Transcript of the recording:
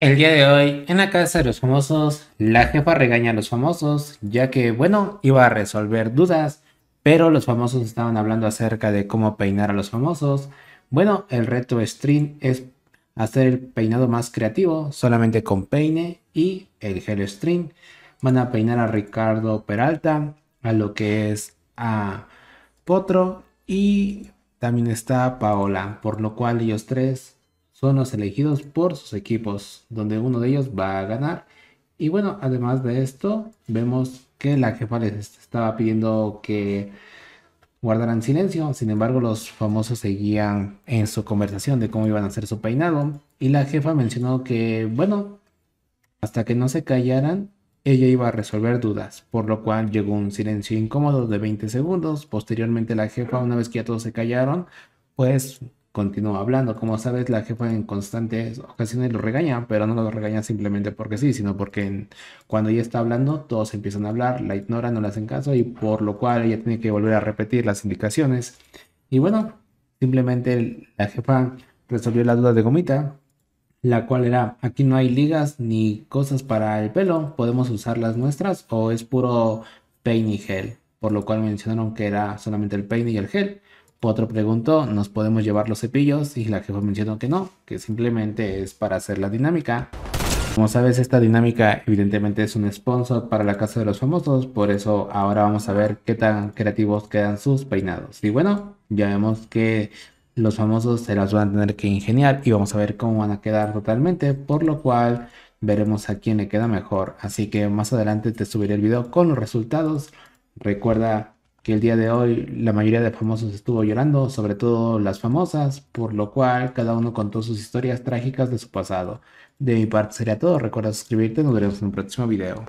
El día de hoy, en la casa de los famosos, la jefa regaña a los famosos, ya que, bueno, iba a resolver dudas, pero los famosos estaban hablando acerca de cómo peinar a los famosos. Bueno, el reto stream es hacer el peinado más creativo, solamente con peine y el gel stream. Van a peinar a Ricardo Peralta, a lo que es a Potro y también está Paola, por lo cual ellos tres son los elegidos por sus equipos, donde uno de ellos va a ganar. Y bueno, además de esto, vemos que la jefa les estaba pidiendo que guardaran silencio, sin embargo los famosos seguían en su conversación de cómo iban a hacer su peinado y la jefa mencionó que, bueno, hasta que no se callaran, ella iba a resolver dudas, por lo cual llegó un silencio incómodo de 20 segundos, posteriormente la jefa, una vez que ya todos se callaron, pues Continúa hablando. Como sabes, la jefa en constantes ocasiones lo regaña, pero no lo regaña simplemente porque sí, sino porque cuando ella está hablando, todos empiezan a hablar, la ignoran, no le hacen caso y por lo cual ella tiene que volver a repetir las indicaciones. Y bueno, simplemente la jefa resolvió la duda de Gomita, la cual era, aquí no hay ligas ni cosas para el pelo, podemos usar las nuestras o es puro peine y gel, por lo cual mencionaron que era solamente el peine y el gel, otro pregunto, ¿nos podemos llevar los cepillos? Y la jefa mencionó que no, que simplemente es para hacer la dinámica. Como sabes, esta dinámica evidentemente es un sponsor para la Casa de los Famosos, por eso ahora vamos a ver qué tan creativos quedan sus peinados. Y bueno, ya vemos que los famosos se las van a tener que ingeniar y vamos a ver cómo van a quedar totalmente, por lo cual veremos a quién le queda mejor. Así que más adelante te subiré el video con los resultados. Recuerda que el día de hoy la mayoría de famosos estuvo llorando, sobre todo las famosas, por lo cual cada uno contó sus historias trágicas de su pasado. De mi parte sería todo, recuerda suscribirte, nos veremos en un próximo video.